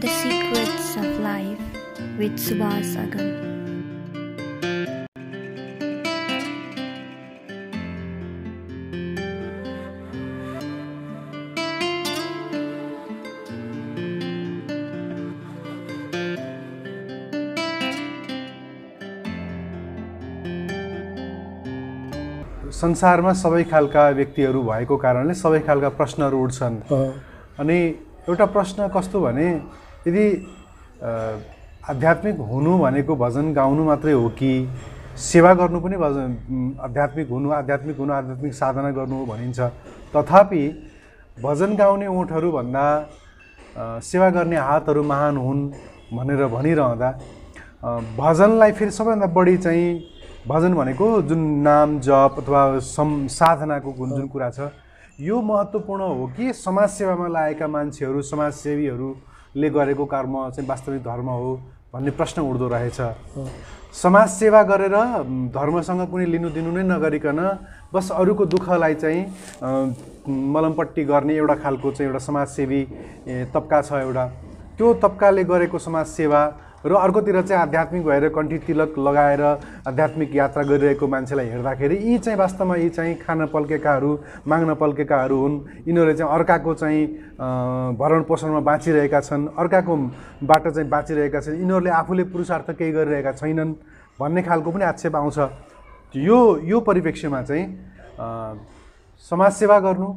The Secrets of Life with Subhas Agam. संसारमा सबै खालका व्यक्तिहरू भएको कारणले सबै खालका प्रश्नहरू उठ्छन् अनि एउटा प्रश्न कस्तो भने यदि आध्यात्मिक हुनु भनेको भजन गाउनु मात्रै हो कि सेवा गर्नु पनि भजन आध्यात्मिक हुनु आध्यात्मिक हुनु आध्यात्मिक साधना गर्नु भनिन्छ तथापि भजन गाउने ओठहरूभन्दा सेवा गर्ने हातहरू महान हुन् भनेर भनिरहँदा भजनलाई फेरि सबैभन्दा बढी चाहिँ भजन भनेको जुन नाम जप अथवा सम साधनाको जुन कुरा छ यो महत्त्वपूर्ण हो कि समाजसेवामा लागेका मान्छेहरू समाजसेवीहरू ले गरेको कर्म चाहिँ वास्तविक धर्म हो भन्ने प्रश्न उठ्दो रहेछ समाज सेवा गरेर धर्मसँग कुनै लिनु दिनु नै नगरिकन बस अरूको दुःखलाई चाहिँ मलमपट्टि गर्ने एउटा खालको चाहिँ एउटा समाजसेवी तब्का छ एउटा त्यो तब्काले गरेको समाजसेवा र अर्कोतिर चाहिँ आध्यात्मिक भएर कण्ठी तिलक लगाएर आध्यात्मिक यात्रा गरिरहेको मान्छेलाई हेर्दाखेरि यी चाहिँ वास्तवमा यी चाहिँ खान पल्केकाहरू माग्न पल्केकाहरू हुन् यिनीहरूले चाहिँ अर्काको चाहिँ भरण पोषणमा बाँचिरहेका छन् अर्काको बाटो चाहिँ बाँचिरहेका छन् यिनीहरूले आफूले पुरुषार्थ केही गरिरहेका छैनन् भन्ने खालको पनि आक्षेप आउँछ यो यो परिप्रेक्ष्यमा चाहिँ समाजसेवा गर्नु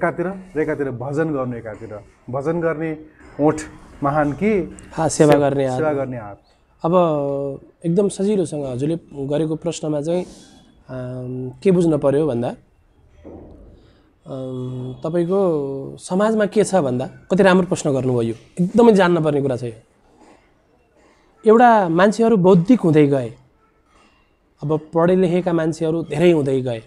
एकातिर र एकातिर भजन गर्नु एकातिर भजन गर्ने ओठ महान कि सेवा, गर्ने गर्ने सेवा गर्ने हात अब एकदम सजिलोसँग हजुरले गरेको प्रश्नमा चाहिँ के बुझ्न पर्यो भन्दा तपाईँको समाजमा के छ भन्दा कति राम्रो प्रश्न गर्नुभयो यो एकदमै जान्नपर्ने कुरा छ यो एउटा मान्छेहरू बौद्धिक हुँदै गए अब पढे लेखेका मान्छेहरू धेरै हुँदै गए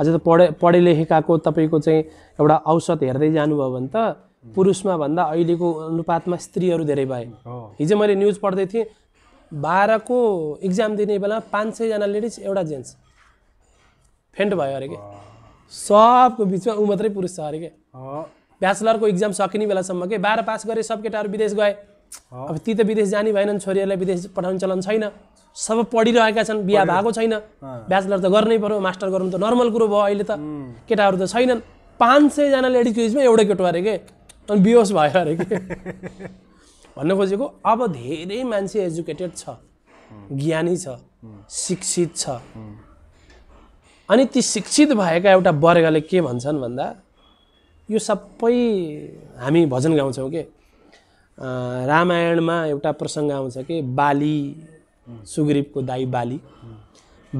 अझ त पढे पढे लेखेकाको तपाईँको चाहिँ एउटा औसत हेर्दै जानुभयो भने त पुरुषमा भन्दा अहिलेको अनुपातमा स्त्रीहरू धेरै भए हिजो मैले न्युज पढ्दै थिएँ बाह्रको इक्जाम दिने बेला पाँच सयजना लेडिज एउटा जेन्ट्स फेन्ट भयो अरे के सबको बिचमा ऊ मात्रै पुरुष छ अरे कि ब्याचलरको इक्जाम सकिने बेलासम्म के बाह्र पास गरे सब केटाहरू विदेश गए अब ती त विदेश जाने भएनन् छोरीहरूलाई विदेश पठाउने चलन छैन सब पढिरहेका छन् बिहा भएको छैन ब्याचलर त गर्नै पर्यो मास्टर गर्नु त नर्मल कुरो भयो अहिले त केटाहरू त छैनन् पाँच सयजना लेडिजको बिचमा एउटै केटो अरे के अनि बिहोस भयो अरे कि भन्न खोजेको अब धेरै मान्छे एजुकेटेड छ ज्ञानी छ शिक्षित छ अनि ती शिक्षित भएका एउटा वर्गले के भन्छन् भन्दा यो सबै हामी भजन गाउँछौँ के रामायणमा एउटा प्रसङ्ग आउँछ कि बाली सुग्रीवको दाई बाली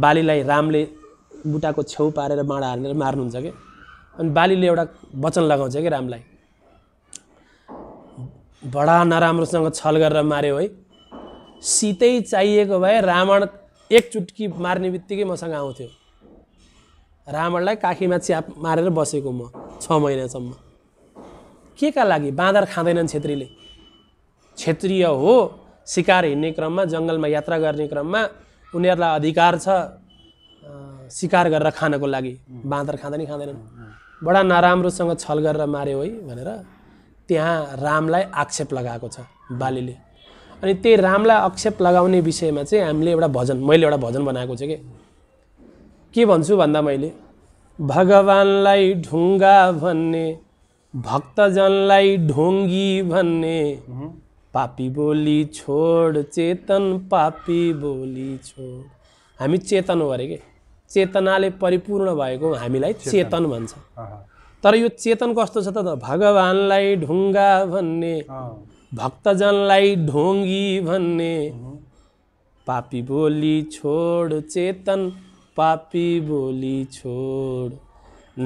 बालीलाई रामले बुटाको छेउ पारेर बाँडा हालेर मार्नुहुन्छ कि अनि बालीले एउटा वचन लगाउँछ कि रामलाई बडा नराम्रोसँग छल गरेर माऱ्यो है सितै चाहिएको भए रावण एक चुटकी मार्ने बित्तिकै मसँग आउँथ्यो रावणलाई काखीमा च्याप मारेर बसेको म छ महिनासम्म के का लागि बाँदर खाँदैनन् छेत्रीले क्षेत्रीय हो सिकार हिँड्ने क्रममा जङ्गलमा यात्रा गर्ने क्रममा उनीहरूलाई अधिकार छ सिकार गरेर खानको लागि बाँदर खाँदैन खाँदैनन् बडा नराम्रोसँग छल गरेर माऱ्यो है भनेर त्यहाँ रामलाई आक्षेप लगाएको छ बालीले अनि त्यही रामलाई आक्षेप लगाउने विषयमा चाहिँ हामीले एउटा भजन मैले एउटा भजन बनाएको छु कि के भन्छु भन्दा मैले भगवान्लाई ढुङ्गा भन्ने भक्तजनलाई ढोङ्गी भन्ने पापी बोली छोड चेतन पापी बोली छोड हामी चेतन हो अरे के चेतनाले परिपूर्ण भएको हामीलाई चेतन भन्छ तर यो चेतन कस्तो छ त भगवान्लाई ढुङ्गा भन्ने भक्तजनलाई ढोङ्गी भन्ने पापी बोली छोड चेतन पापी बोली छोड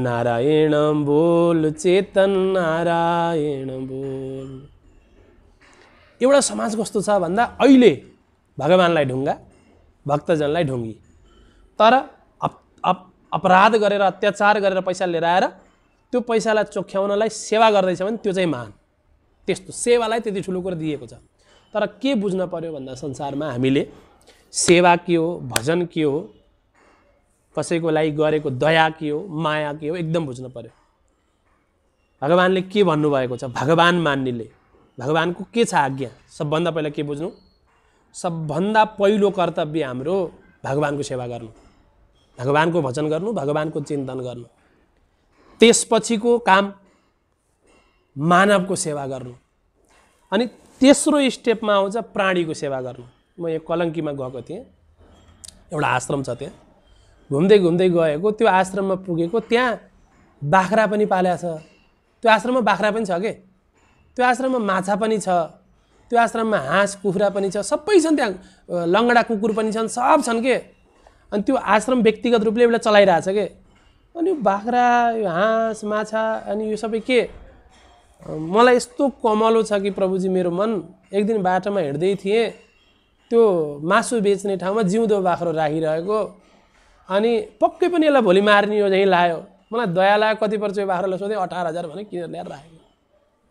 नारायण बोल चेतन नारायण बोल एउटा समाज कस्तो छ भन्दा अहिले भगवान्लाई ढुङ्गा भक्तजनलाई ढुङ्गी तर अप अप अपराध गरेर अत्याचार गरेर पैसा लिएर आएर त्यो पैसालाई चोख्याउनलाई सेवा गर्दैछ भने त्यो चाहिँ महान त्यस्तो सेवालाई त्यति ठुलो कुरो दिएको छ तर के बुझ्न पऱ्यो भन्दा संसारमा हामीले सेवा के हो भजन के हो कसैको लागि गरेको दया के हो माया के हो एकदम बुझ्न पऱ्यो भगवान्ले के भन्नुभएको छ भगवान् मान्नेले भगवान्को के छ आज्ञा सबभन्दा पहिला के बुझ्नु सबभन्दा पहिलो कर्तव्य हाम्रो भगवान्को सेवा गर्नु भगवान्को भजन गर्नु भगवान्को चिन्तन गर्नु त्यसपछिको काम मानवको सेवा गर्नु अनि तेस्रो स्टेपमा आउँछ प्राणीको सेवा गर्नु म यो कलङ्कीमा गएको थिएँ एउटा आश्रम छ त्यहाँ घुम्दै घुम्दै गएको त्यो आश्रममा पुगेको त्यहाँ बाख्रा पनि पालेको छ त्यो आश्रममा बाख्रा पनि छ के त्यो आश्रममा माछा पनि छ त्यो आश्रममा हाँस कुखुरा पनि छ सबै छन् त्यहाँ लङ्गडा कुकुर पनि छन् सब छन् के अनि त्यो आश्रम व्यक्तिगत रूपले एउटा चलाइरहेछ के अनि बाख्रा यो हाँस माछा अनि यो सबै के मलाई यस्तो कमलो छ कि प्रभुजी मेरो मन एक दिन बाटोमा हिँड्दै थिएँ त्यो मासु बेच्ने ठाउँमा जिउँदो बाख्रो राखिरहेको अनि पक्कै पनि यसलाई भोलि मार्ने हो यहीँ लायो मलाई दया लाग्यो कति पर्छ यो बाख्रोलाई सोधेँ अठार हजार भने किनेर ल्याएर राखेको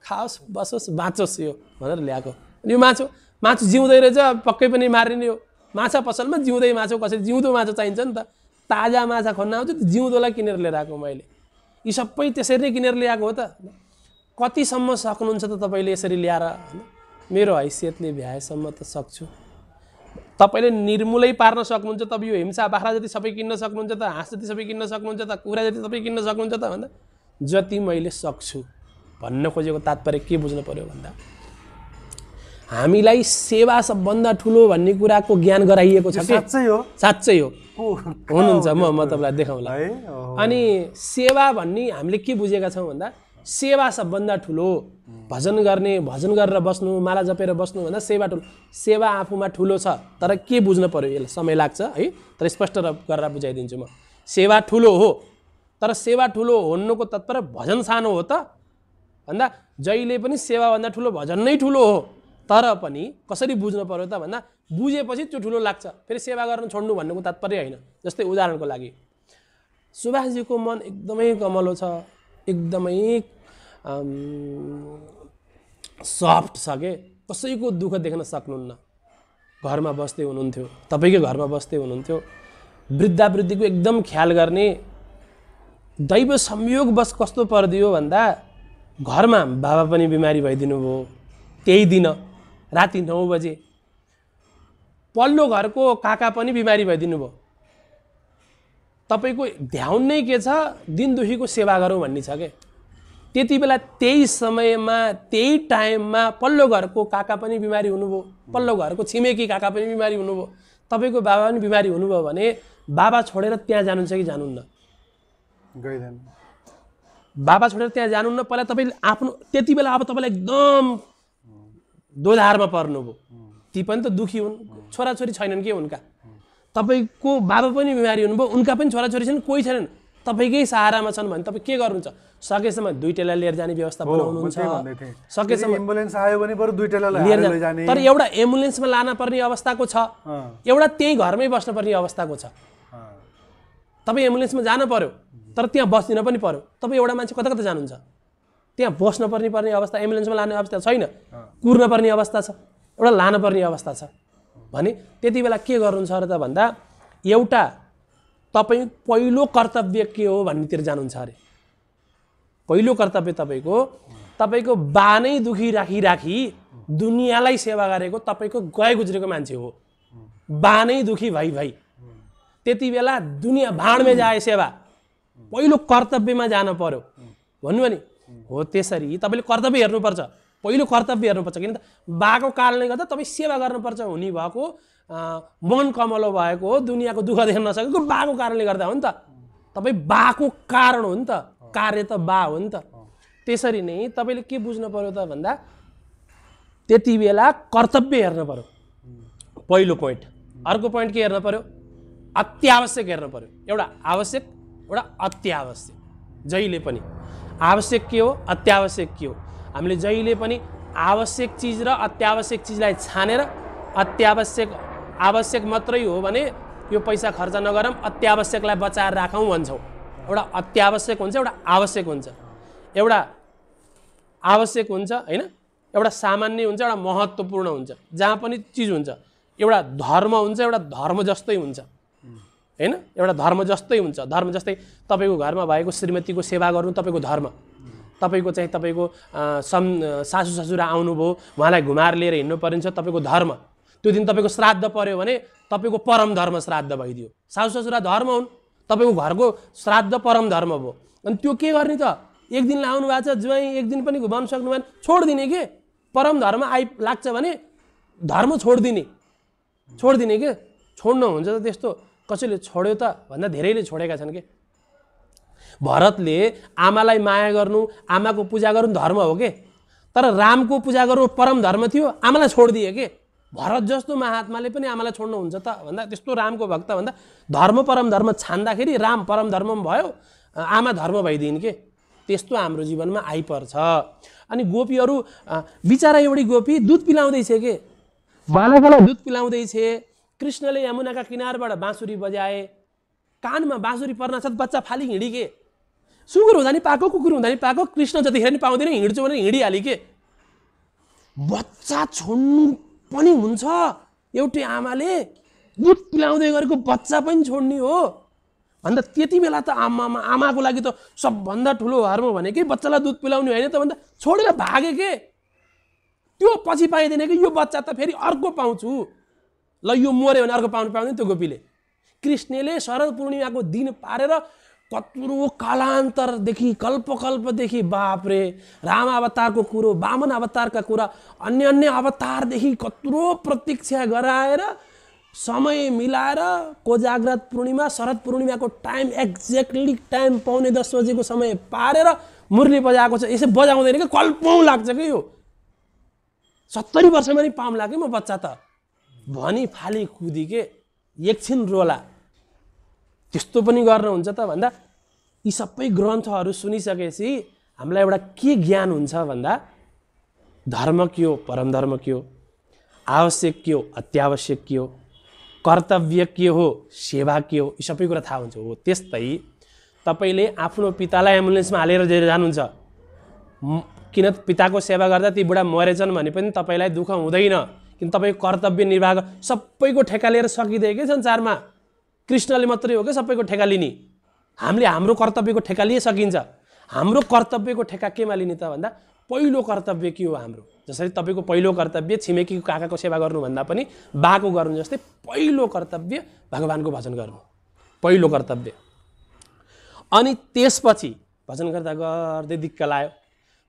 खाओस् बसोस् बाँचोस् यो भनेर ल्याएको अनि यो माछु माछु जिउँदै रहेछ पक्कै पनि मारिने हो माछा पसलमा जिउँदै माछु कसरी जिउँदो माछो चाहिन्छ नि त ताजा माछा खन्न आउँछ जिउँदोलाई किनेर लिएर आएको मैले यी सबै त्यसरी नै किनेर ल्याएको हो त कतिसम्म सक्नुहुन्छ त तपाईँले यसरी ल्याएर होइन मेरो हैसियतले भ्याएसम्म त सक्छु तपाईँले निर्मूलै पार्न सक्नुहुन्छ तपाईँ यो हिंसा बाख्रा जति सबै किन्न सक्नुहुन्छ त हाँस जति सबै किन्न सक्नुहुन्छ त कुरा जति सबै किन्न सक्नुहुन्छ त भन्दा जति मैले सक्छु भन्न खोजेको तात्पर्य के बुझ्नु पऱ्यो भन्दा हामीलाई सेवा सबभन्दा ठुलो भन्ने कुराको ज्ञान गराइएको छ साँच्चै हो साँच्चै हो हुनुहुन्छ म म तपाईँलाई देखाउँला है अनि सेवा भन्ने हामीले के बुझेका छौँ भन्दा सेवा सबभन्दा ठुलो भजन गर्ने भजन गरेर बस्नु माला जपेर बस्नु भन्दा सेवा ठुलो सेवा आफूमा ठुलो छ तर के बुझ्नु पऱ्यो यसलाई समय लाग्छ है तर स्पष्ट गरेर बुझाइदिन्छु म सेवा ठुलो हो तर सेवा ठुलो हुनुको तत्पर भजन सानो हो त भन्दा जहिले पनि सेवाभन्दा ठुलो भजन नै ठुलो हो तर पनि कसरी बुझ्नु पऱ्यो त भन्दा बुझेपछि त्यो ठुलो लाग्छ फेरि सेवा गर्न छोड्नु भन्नुको तात्पर्य होइन जस्तै उदाहरणको लागि सुभाषजीको मन एकदमै कमलो छ एकदमै सफ्ट छ के कसैको दुःख देख्न सक्नुहुन्न घरमा बस्दै हुनुहुन्थ्यो तपाईँकै घरमा बस्दै हुनुहुन्थ्यो वृद्धावृद्धिको एकदम ख्याल गर्ने दैव बस कस्तो परिदियो भन्दा घरमा बाबा पनि बिमारी भइदिनु भयो त्यही दिन राति नौ बजे पल्लो घरको काका पनि बिमारी भइदिनु भयो तपाईँको ध्यान नै के छ दिनदुखीको सेवा गरौँ भन्ने छ क्या त्यति बेला त्यही समयमा त्यही टाइममा पल्लो घरको काका पनि बिमारी हुनुभयो पल्लो घरको छिमेकी काका पनि बिमारी हुनुभयो तपाईँको बाबा पनि बिमारी हुनुभयो भने बाबा छोडेर त्यहाँ जानुहुन्छ कि जानुहुन्न बाबा छोडेर त्यहाँ जानुहुन्न पहिला तपाईँले आफ्नो त्यति बेला अब तपाईँलाई एकदम दोधारमा पर्नुभयो ती पनि त दुःखी हुन् छोराछोरी छैनन् कि उनका तपाईँको बाबा पनि बिमारी हुनुभयो उनका पनि छोराछोरी छन् कोही छैनन् तपाईँकै सहारामा छन् भने तपाईँ के गर्नुहुन्छ सकेसम्म दुइटैलाई लिएर जाने व्यवस्था बनाउनुहुन्छ सकेसम्म एम्बुलेन्स आयो भने बरु लिएर जाने तर एउटा एम्बुलेन्समा लान पर्ने अवस्थाको छ एउटा त्यही घरमै पर्ने अवस्थाको छ तपाईँ एम्बुलेन्समा जानु पर्यो तर त्यहाँ बस्दिन पनि पर्यो तपाईँ एउटा मान्छे कता कता जानुहुन्छ त्यहाँ बस्न पर्ने पर्ने अवस्था एम्बुलेन्समा लाने अवस्था छैन कुर्न पर्ने अवस्था छ एउटा लानुपर्ने अवस्था छ भने त्यति बेला के गर्नु छ अरे त भन्दा एउटा तपाईँ पहिलो कर्तव्य के हो भन्नेतिर जानुहुन्छ अरे पहिलो कर्तव्य तपाईँको तपाईँको बानै दुखी राखी राखी दुनियाँलाई सेवा गरेको तपाईँको गए गुज्रेको मान्छे हो बानै दुखी भाइ भाइ त्यति बेला दुनियाँ भाँडमै जाए सेवा पहिलो कर्तव्यमा जान पर्यो भन्नु भने हो त्यसरी तपाईँले कर्तव्य हेर्नुपर्छ पहिलो कर्तव्य हेर्नुपर्छ किन त बाको कारणले गर्दा तपाईँ सेवा गर्नुपर्छ हुने भएको मन कमलो भएको हो दुनियाँको दुःख देख्न नसकेको बाको कारणले गर्दा हो नि त तपाईँ बाको कारण हो नि त कार्य त बा हो नि त त्यसरी नै तपाईँले के बुझ्नु पऱ्यो त भन्दा त्यति बेला कर्तव्य हेर्नु पऱ्यो पहिलो पोइन्ट अर्को पोइन्ट के हेर्नु पऱ्यो अत्यावश्यक हेर्नु पऱ्यो एउटा आवश्यक एउटा अत्यावश्यक जहिले पनि आवश्यक के हो अत्यावश्यक के हो हामीले जहिले पनि आवश्यक चिज र अत्यावश्यक चिजलाई छानेर अत्यावश्यक आवश्यक मात्रै हो भने यो पैसा खर्च नगरौँ अत्यावश्यकलाई बचाएर राखौँ भन्छौँ एउटा अत्यावश्यक हुन्छ एउटा आवश्यक हुन्छ एउटा आवश्यक हुन्छ होइन एउटा सामान्य हुन्छ एउटा महत्त्वपूर्ण हुन्छ जहाँ पनि चिज हुन्छ एउटा धर्म हुन्छ एउटा धर्म जस्तै हुन्छ होइन एउटा धर्म जस्तै हुन्छ धर्म जस्तै तपाईँको घरमा भएको श्रीमतीको सेवा गर्नु तपाईँको धर्म तपाईँको चाहिँ तपाईँको सम् सासु ससुरा आउनुभयो उहाँलाई घुमाएर लिएर हिँड्नु परिन्छ तपाईँको धर्म त्यो दिन तपाईँको श्राद्ध पऱ्यो भने तपाईँको परम धर्म श्राद्ध भइदियो सासु ससुरा धर्म हुन् तपाईँको घरको श्राद्ध परम धर्म भयो अनि त्यो के गर्ने त एक दिन लाउनु भएको छ ज्वाइँ एक दिन पनि घुमाउनु सक्नु भएन छोडिदिने के परम धर्म आइ लाग्छ भने धर्म छोडिदिने छोडिदिने के छोड्नु हुन्छ त त्यस्तो कसैले छोड्यो त भन्दा धेरैले छोडेका छन् कि भरतले आमालाई माया गर्नु आमाको पूजा गर्नु धर्म हो कि तर रामको पूजा गर्नु परम धर्म थियो आमालाई छोडिदिए के भरत जस्तो महात्माले पनि आमालाई छोड्नुहुन्छ त भन्दा त्यस्तो रामको भक्त भन्दा धर्म परम धर्म छान्दाखेरि राम परम धर्म भयो आमा धर्म भइदिन् के त्यस्तो हाम्रो जीवनमा आइपर्छ अनि गोपीहरू बिचरा एउटी गोपी दुध पिलाउँदैछ के बालकलाई दुध पिलाउँदैछ कृष्णले यमुनाका किनारबाट बाँसुरी बजाए कानमा बाँसुरी पर्नासाथ बच्चा फाली हिँडिके सुँगुर हुँदा नि पाएको कुकुर हुँदा नि पाएको कृष्ण जतिखेर नि पाउँदैन हिँड्छु भने हिँडिहाले के बच्चा छोड्नु पनि हुन्छ एउटै आमाले दुध पिलाउँदै गरेको बच्चा पनि छोड्ने हो भन्दा त्यति बेला त आमामा आमाको लागि त सबभन्दा ठुलो हर्म भने भनेकै बच्चालाई दुध पिलाउने होइन त भन्दा छोडेर भागे के त्यो पछि पाइँदैन कि यो बच्चा त फेरि अर्को पाउँछु ल यो मऱ्यो भने अर्को पाउनु पाउँदैन त्यो गोपीले कृष्णले शरद पूर्णिमाको दिन पारेर कत्रो कालान्तरदेखि कल्पकल्पदेखि बापरे राम अवतारको कुरो बामन अवतारका कुरा अन्य अन्य अवतारदेखि कत्रो प्रतीक्षा गराएर समय मिलाएर कोजाग्रत पूर्णिमा शरद पूर्णिमाको टाइम एक्ज्याक्टली टाइम पाउने दस बजेको समय पारेर मुरली बजाएको छ यसै बजाउँदैन कि कल्पौँ लाग्छ कि यो सत्तरी वर्षमा नि पाउँला कि म बच्चा त भनी फाली के एकछिन रोला त्यस्तो पनि गर्नुहुन्छ त भन्दा यी सबै ग्रन्थहरू सुनिसकेपछि हामीलाई एउटा के ज्ञान हुन्छ भन्दा धर्म के हो परम धर्म के हो आवश्यक के हो अत्यावश्यक के हो कर्तव्य के हो सेवा के हो यी सबै कुरा थाहा हुन्छ हो त्यस्तै तपाईँले आफ्नो पितालाई एम्बुलेन्समा हालेर दिएर जानुहुन्छ किन पिताको सेवा गर्दा ती बुढा मरेछन् भने पनि तपाईँलाई दुःख हुँदैन किन तपाईँको कर्तव्य निर्वाह सबैको ठेका लिएर सकिँदै कि संसारमा कृष्णले मात्रै हो कि सबैको ठेका लिने हामीले हाम्रो कर्तव्यको ठेका लिए सकिन्छ हाम्रो कर्तव्यको ठेका केमा लिने त भन्दा पहिलो कर्तव्य के हो हाम्रो जसरी तपाईँको पहिलो कर्तव्य छिमेकीको काकाको सेवा गर्नुभन्दा पनि बाको गर्नु जस्तै पहिलो कर्तव्य भगवान्को भजन गर्नु पहिलो कर्तव्य अनि त्यसपछि भजन गर्दा गर्दै दिक्क लायो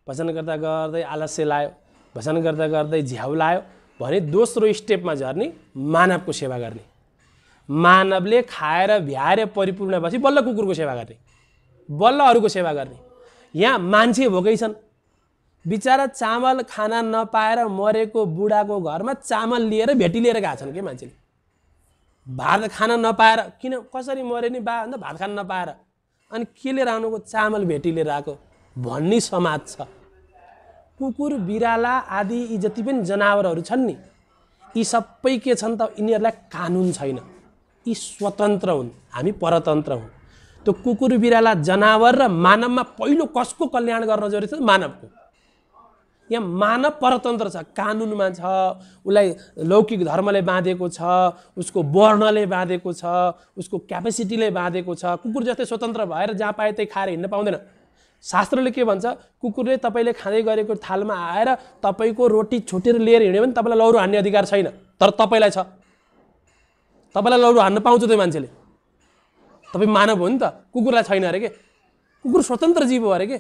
भजन गर्दा गर्दै आलस्य लायो भजन गर्दा गर्दै झ्याउ लायो भने दोस्रो स्टेपमा झर्ने मानवको सेवा गर्ने मानवले खाएर भ्याएर परिपूर्ण भएपछि बल्ल कुकुरको सेवा गर्ने बल्ल अरूको सेवा गर्ने यहाँ मान्छे भोकै छन् बिचरा चामल खाना नपाएर मरेको बुढाको घरमा चामल लिएर भेटी लिएर गएको छन् कि मान्छेले भात खाना नपाएर किन कसरी मरे नि बा भन्दा भात खान नपाएर अनि के लिएर आउनुको चामल भेटी लिएर आएको भन्ने समाज छ कुकुर बिराला आदि यी जति पनि जनावरहरू छन् नि यी सबै के छन् त यिनीहरूलाई कानुन छैन यी स्वतन्त्र हुन् हामी परतन्त्र हुन् त्यो कुकुर बिराला जनावर र मानवमा पहिलो कसको कल्याण गर्न जरुरी छ मानवको यहाँ मानव परतन्त्र छ कानुनमा छ उसलाई लौकिक धर्मले बाँधेको छ उसको वर्णले बाँधेको छ उसको क्यापेसिटीले बाँधेको छ कुकुर जस्तै स्वतन्त्र भएर जहाँ पाए त्यही खाएर हिँड्न पाउँदैन शास्त्रले के भन्छ कुकुरले तपाईँले खाँदै गरेको थालमा आएर तपाईँको रोटी छुटेर लिएर हिँड्यो भने तपाईँलाई लौरो हान्ने अधिकार छैन तर तपाईँलाई छ तपाईँलाई लौरो हान्न पाउँछ त्यो मान्छेले तपाईँ मानव हो नि त कुकुरलाई छैन अरे के कुकुर स्वतन्त्र जीव हो अरे के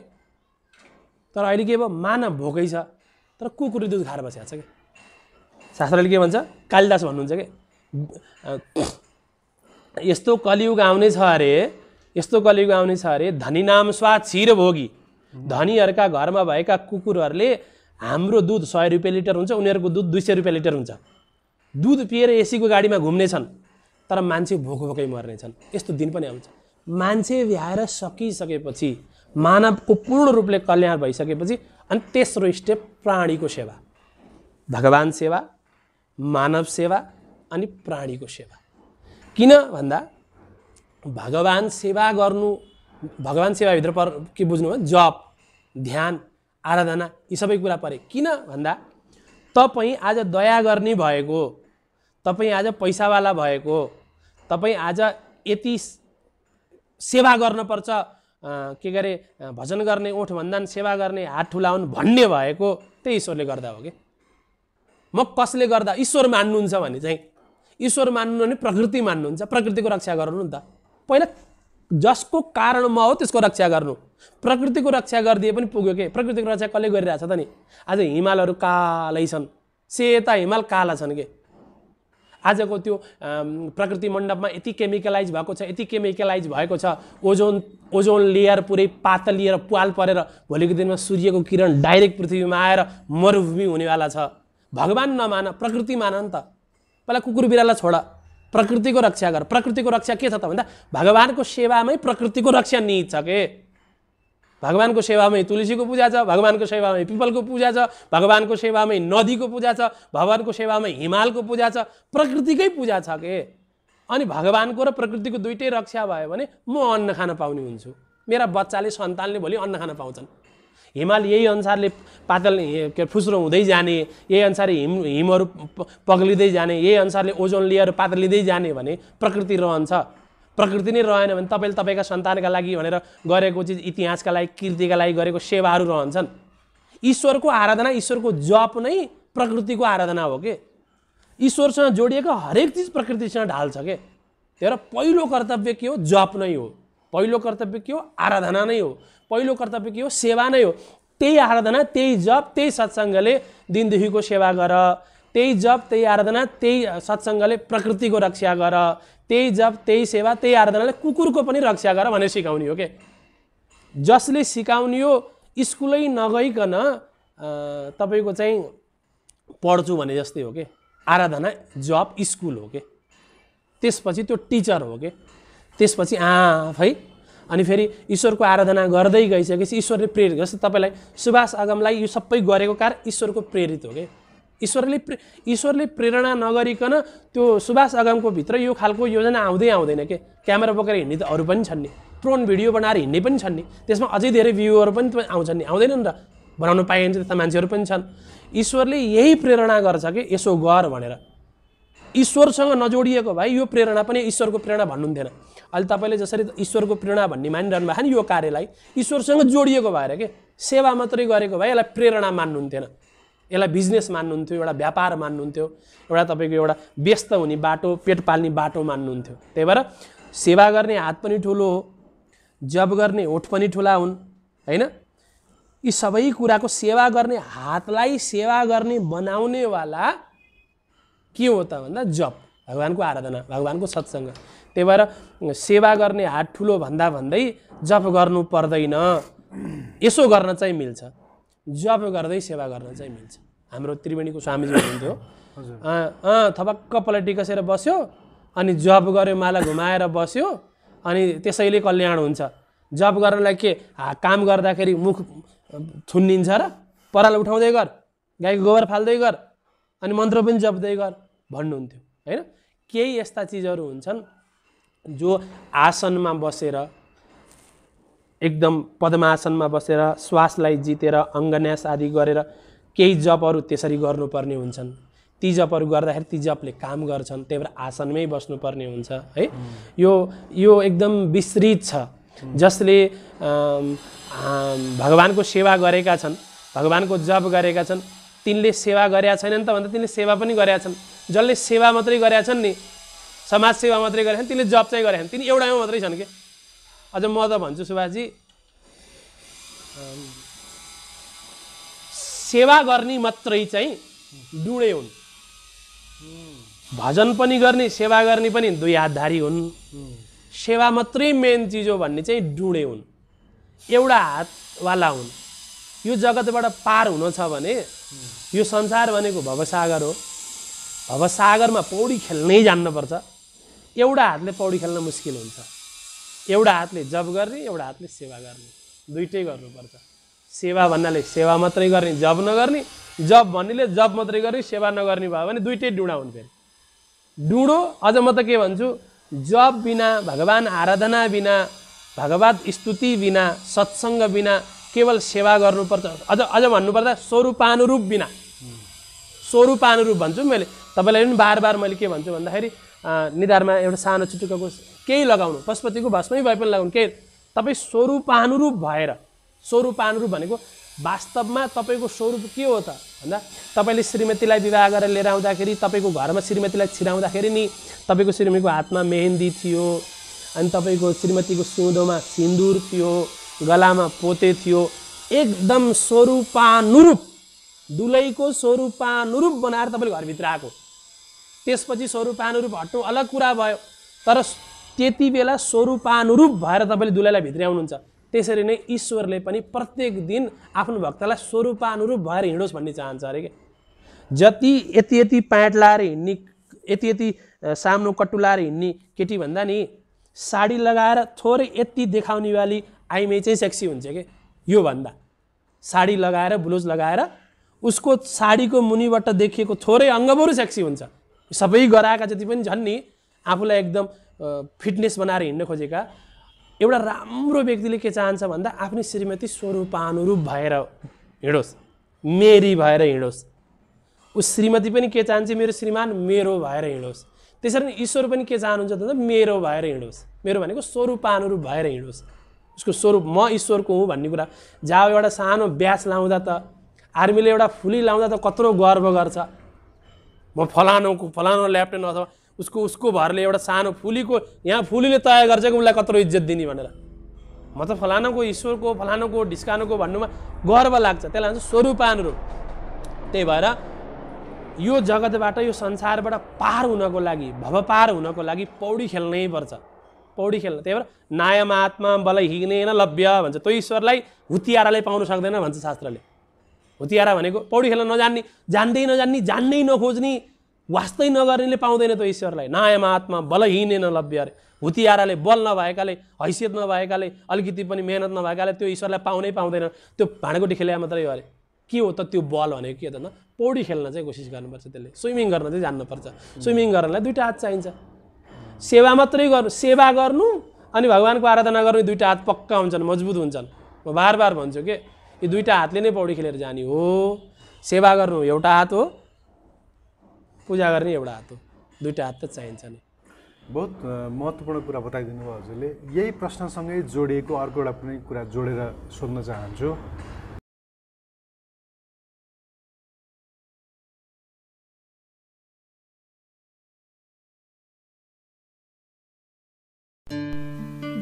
तर अहिले के भयो मानव भोकै छ तर कुकुरले दुध खाएर बसिहाल्छ छ कि शास्त्रले के भन्छ कालिदास भन्नुहुन्छ कि यस्तो कलियुग आउने छ अरे यस्तो कलियुग आउने छ अरे धनी नाम स्वाद छिर भोगी धनीहरूका घरमा भएका कुकुरहरूले हाम्रो दुध सय रुपियाँ लिटर हुन्छ उनीहरूको दुध दुई सय रुपियाँ लिटर हुन्छ दुध पिएर एसीको गाडीमा घुम्ने छन् तर मान्छे भोकभोकै भोकै छन् यस्तो दिन पनि आउँछ मान्छे भ्याएर सकिसकेपछि मानवको पूर्ण रूपले कल्याण भइसकेपछि अनि तेस्रो स्टेप प्राणीको सेवा भगवान् सेवा मानव सेवा अनि प्राणीको सेवा किन भन्दा भगवान् सेवा गर्नु भगवान् सेवाभित्र पर के बुझ्नुभयो जप ध्यान आराधना यी सबै कुरा परे किन भन्दा तपाईँ आज दया गर्ने भएको तपाईँ आज पैसावाला भएको तपाईँ आज यति सेवा गर्नुपर्छ के गरे भजन गर्ने ओठ भन्दा सेवा गर्ने हात ठुलाउन् भन्ने भएको त्यही ईश्वरले गर्दा हो कि म कसले गर्दा ईश्वर मान्नुहुन्छ भने चाहिँ ईश्वर मान्नु भने प्रकृति मान्नुहुन्छ प्रकृतिको रक्षा गर्नु नि त पहिला जसको कारण म हो त्यसको रक्षा गर्नु प्रकृतिको रक्षा गरिदिए पनि पुग्यो के प्रकृतिको रक्षा कसले गरिरहेछ त नि आज हिमालहरू कालै छन् सेता हिमाल काला छन् के आजको त्यो प्रकृति मण्डपमा यति केमिकलाइज भएको छ यति केमिकलाइज भएको छ ओजोन ओजोन लेयर पुरै पातलिएर पाल परेर भोलिको दिनमा सूर्यको किरण डाइरेक्ट पृथ्वीमा आएर मरुभूमि हुनेवाला छ भगवान् नमान प्रकृति मान नि त पहिला कुकुर बिराला छोडा प्रकृतिको रक्षा गर प्रकृतिको रक्षा के छ त भन्दा भगवान्को सेवामै प्रकृतिको रक्षा निहित छ के भगवान्को सेवामै तुलसीको पूजा छ भगवान्को सेवामै पिपलको पूजा छ भगवान्को सेवामै नदीको पूजा छ भगवान्को सेवामै हिमालको पूजा छ प्रकृतिकै पूजा छ के अनि भगवान्को र प्रकृतिको दुइटै रक्षा भयो भने म अन्न खान पाउने हुन्छु मेरा बच्चाले सन्तानले भोलि अन्न खान पाउँछन् हिमाल यही अनुसारले पातल के फुस्रो हुँदै जाने यही अनुसार हिम हिमहरू पग्लिँदै जाने यही अनुसारले ओजोन लिएर पातलिँदै जाने भने प्रकृति रहन्छ प्रकृति नै रहेन भने तपाईँले तपाईँका सन्तानका लागि भनेर गरेको चिज इतिहासका लागि कृतिका लागि गरेको सेवाहरू रहन्छन् ईश्वरको आराधना ईश्वरको जप नै प्रकृतिको आराधना हो कि ईश्वरसँग जोडिएको हरेक चिज प्रकृतिसँग ढाल्छ के त्यही पहिलो कर्तव्य के हो जप नै हो पहिलो कर्तव्य के हो आराधना नै हो पहिलो कर्तव्य के हो सेवा नै हो त्यही आराधना त्यही जप त्यही सत्सङ्गले दिनदेखिको सेवा गर त्यही जप त्यही आराधना त्यही सत्सङ्गले प्रकृतिको रक्षा गर त्यही जप त्यही सेवा त्यही आराधनाले कुकुरको पनि रक्षा गर भनेर सिकाउने हो के जसले सिकाउने हो स्कुलै नगइकन तपाईँको चाहिँ पढ्छु भने जस्तै हो कि आराधना जब स्कुल हो कि त्यसपछि त्यो टिचर हो कि त्यसपछि आफै अनि फेरि ईश्वरको आराधना गर्दै गइसकेपछि ईश्वरले प्रेरित जस्तै तपाईँलाई सुभाष आगमलाई यो सबै गरेको कार ईश्वरको प्रेरित हो कि ईश्वरले प्रे ईश्वरले प्रेरणा नगरिकन त्यो सुभाष आगमको भित्र यो खालको योजना आउँदै आउँदैन के क्यामेरा बोकेर हिँड्ने त अरू पनि छन् नि प्रोन भिडियो बनाएर हिँड्ने पनि छन् नि त्यसमा अझै धेरै भ्युहरू पनि आउँछन् नि आउँदैनन् र बनाउनु पाइन्छ त्यस्ता मान्छेहरू पनि छन् ईश्वरले यही प्रेरणा गर्छ कि यसो गर भनेर ईश्वरसँग नजोडिएको भाइ यो प्रेरणा पनि ईश्वरको प्रेरणा भन्नुहुन्थेन अहिले तपाईँले जसरी ईश्वरको प्रेरणा भन्ने मानिरहनु भएको नि यो कार्यलाई ईश्वरसँग जोडिएको भएर के सेवा मात्रै गरेको भए यसलाई प्रेरणा मान्नुहुन्थेन यसलाई बिजनेस मान्नुहुन्थ्यो एउटा व्यापार मान्नुहुन्थ्यो एउटा तपाईँको एउटा व्यस्त हुने बाटो पेट पाल्ने बाटो मान्नुहुन्थ्यो त्यही भएर सेवा गर्ने हात पनि ठुलो हो जब गर्ने होठ पनि ठुला हुन् होइन यी सबै कुराको सेवा गर्ने हातलाई सेवा गर्ने बनाउनेवाला के हो त भन्दा जप भगवान्को आराधना भगवान्को सत्सङ्ग त्यही भएर सेवा गर्ने हात ठुलो भन्दा भन्दै जप गर्नु पर्दैन यसो गर्न चाहिँ मिल्छ जप गर्दै सेवा गर्न चाहिँ मिल्छ हाम्रो त्रिवेणीको स्वामीजी हुनुहुन्थ्यो अँ थपक्क पलटी कसेर बस्यो अनि जप गऱ्यो माला घुमाएर बस्यो अनि त्यसैले कल्याण हुन्छ जप गर्नलाई के काम गर्दाखेरि मुख थुन्निन्छ र पराल उठाउँदै गर गाईको गोबर फाल्दै गर अनि मन्त्र पनि जप्दै गर भन्नुहुन्थ्यो होइन केही यस्ता चिजहरू हुन्छन् जो आसनमा बसेर एकदम पद्मासनमा बसेर श्वासलाई जितेर अङ्गन्यास आदि गरेर केही जपहरू त्यसरी गर्नुपर्ने हुन्छन् ती जपहरू गर्दाखेरि ती जपले काम गर्छन् त्यही भएर आसनमै बस्नुपर्ने हुन्छ है यो यो एकदम विस्तृत छ जसले भगवानको सेवा गरेका छन् भगवानको जप गरेका छन् तिनले सेवा गरेका छैनन् त भन्दा तिनले सेवा पनि गरेका छन् जसले सेवा मात्रै गरेका छन् नि सेवा मात्रै गरेका छन् तिनले जब चाहिँ गरेका छन् तिनी एउटामा मात्रै छन् क्या अझ म त भन्छु सुभाषजी सेवा गर्ने मात्रै चाहिँ डुडे हुन् भजन पनि गर्ने सेवा गर्ने पनि दुई हातधारी हुन् सेवा मात्रै मेन चिज हो भन्ने चाहिँ डुडे हुन् एउटा हातवाला हुन् यो जगतबाट पार हुनु छ भने यो संसार भनेको भवसागर हो अब सागरमा पौडी खेल्नै जान्नुपर्छ एउटा हातले पौडी खेल्न मुस्किल हुन्छ एउटा हातले जप गर्ने एउटा हातले सेवा गर्ने दुइटै गर्नुपर्छ सेवा भन्नाले सेवा मात्रै गर्ने जप नगर्ने जप भन्नेले जब मात्रै गर्ने सेवा नगर्ने भयो भने दुइटै डुँडा हुन्छ फेरि डुँडो अझ म त के भन्छु जप बिना भगवान् आराधना बिना भगवत स्तुति बिना सत्सङ्ग बिना केवल सेवा गर्नुपर्छ अझ अझ भन्नुपर्दा स्वरूपानुरूप बिना स्वरूपानुरूप भन्छु मैले तपाईँलाई पनि बार बार मैले के भन्छु भन्दाखेरि निधारमा एउटा सानो चुटुकाको केही लगाउनु पशुपतिको भस्मै भए पनि लगाउनु केही तपाईँ स्वरूपानुरूप भएर स्वरूपानुरूप भनेको वास्तवमा तपाईँको स्वरूप के हो त भन्दा तपाईँले श्रीमतीलाई विवाह गरेर लिएर आउँदाखेरि तपाईँको घरमा श्रीमतीलाई छिराउँदाखेरि नि तपाईँको श्रीमतीको हातमा मेहेन्दी थियो अनि तपाईँको श्रीमतीको सिउँदोमा सिन्दुर थियो गलामा पोते थियो एकदम स्वरूपानुरूप दुलैको स्वरूपानुरूप बनाएर तपाईँले घरभित्र आएको त्यसपछि स्वरूपानुरूप हट्नु अलग कुरा भयो तर त्यति बेला स्वरूपानुरूप भएर तपाईँले दुलाईलाई भित्र आउनुहुन्छ त्यसरी नै ईश्वरले पनि प्रत्येक दिन आफ्नो भक्तलाई स्वरूपानुरूप भएर हिँडोस् भन्ने चाहन्छ अरे क्या जति यति यति प्यान्ट लाएर हिँड्ने यति यति सामनो कट्टु लाएर हिँड्ने केटी भन्दा नि साडी लगाएर थोरै यति देखाउने वाली आइमै चाहिँ सेक्सी हुन्छ कि योभन्दा साडी लगाएर ब्लाउज लगाएर उसको साडीको मुनिबाट देखिएको थोरै अङ्ग बरु सेक्सी हुन्छ सबै गराएका जति पनि झन् नि आफूलाई एकदम फिटनेस बनाएर हिँड्न खोजेका एउटा राम्रो व्यक्तिले के चाहन्छ भन्दा आफ्नो श्रीमती स्वरूपानुरूप भएर हिँडोस् मेरी भएर हिँडोस् ऊ श्रीमती पनि के चाहन्छ मेरो श्रीमान मेरो भएर हिँडोस् त्यसरी नै ईश्वर पनि के चाहनुहुन्छ भन्दा मेरो भएर हिँडोस् मेरो भनेको स्वरूपानुरूप भएर हिँडोस् उसको स्वरूप म ईश्वरको हुँ भन्ने कुरा जहाँ एउटा सानो ब्यास लाउँदा त आर्मीले एउटा फुली लाउँदा त कत्रो गर्व गर्छ म फलानुको फलानु ल्याप्टेन्ट अथवा उसको उसको भरले एउटा सानो फुलीको यहाँ फुलीले तयार गर्छ कि उसलाई कत्रो इज्जत दिने भनेर म त फलानुको ईश्वरको फलानुको ढिस्कानुको भन्नुमा गर्व लाग्छ त्यसलाई भन्छ स्वरूपानुरूप त्यही भएर यो जगतबाट यो संसारबाट पार हुनको लागि भवपार हुनको लागि पौडी खेल्नै पर्छ पौडी खेल्न त्यही भएर नायम आत्मा बल हिँड्ने लभ्य भन्छ त्यो ईश्वरलाई हुतियाराले पाउन सक्दैन भन्छ शास्त्रले होतियारा भनेको पौडी खेल्न नजान्ने जान्दै नजान्ने जान्नै नखोज्ने वास्तै नगर्नेले पाउँदैन त ईश्वरलाई नयाँ महात्मा बलहीने नलभ्य अरे हुतियाराले बल नभएकाले हैसियत नभएकाले अलिकति पनि मेहनत नभएकाले त्यो ईश्वरलाई पाउनै पाउँदैन त्यो भाँडाकुटी खेले मात्रै हो अरे के हो त त्यो बल भनेको के त न पौडी खेल्न चाहिँ कोसिस गर्नुपर्छ त्यसले स्विमिङ गर्न चाहिँ जान्नुपर्छ स्विमिङ गर्नलाई दुइटा हात चाहिन्छ सेवा मात्रै गर्नु सेवा गर्नु अनि भगवान्को आराधना गर्नु दुइटा हात पक्का हुन्छन् मजबुत हुन्छन् म बार बार भन्छु के यो दुईवटा हातले नै पौडी खेलेर जाने हो सेवा गर्नु एउटा हात हो पूजा गर्ने एउटा हात हो दुईवटा हात त चाहिन्छ नि बहुत महत्त्वपूर्ण कुरा बताइदिनु भयो हजुरले यही प्रश्नसँगै जोडिएको अर्को एउटा पनि कुरा जोडेर सोध्न चाहन्छु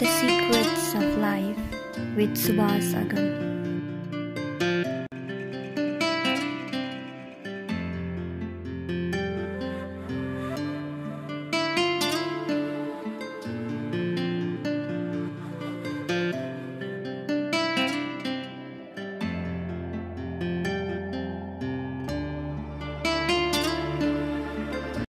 The Secrets of Life with Subhas Agam.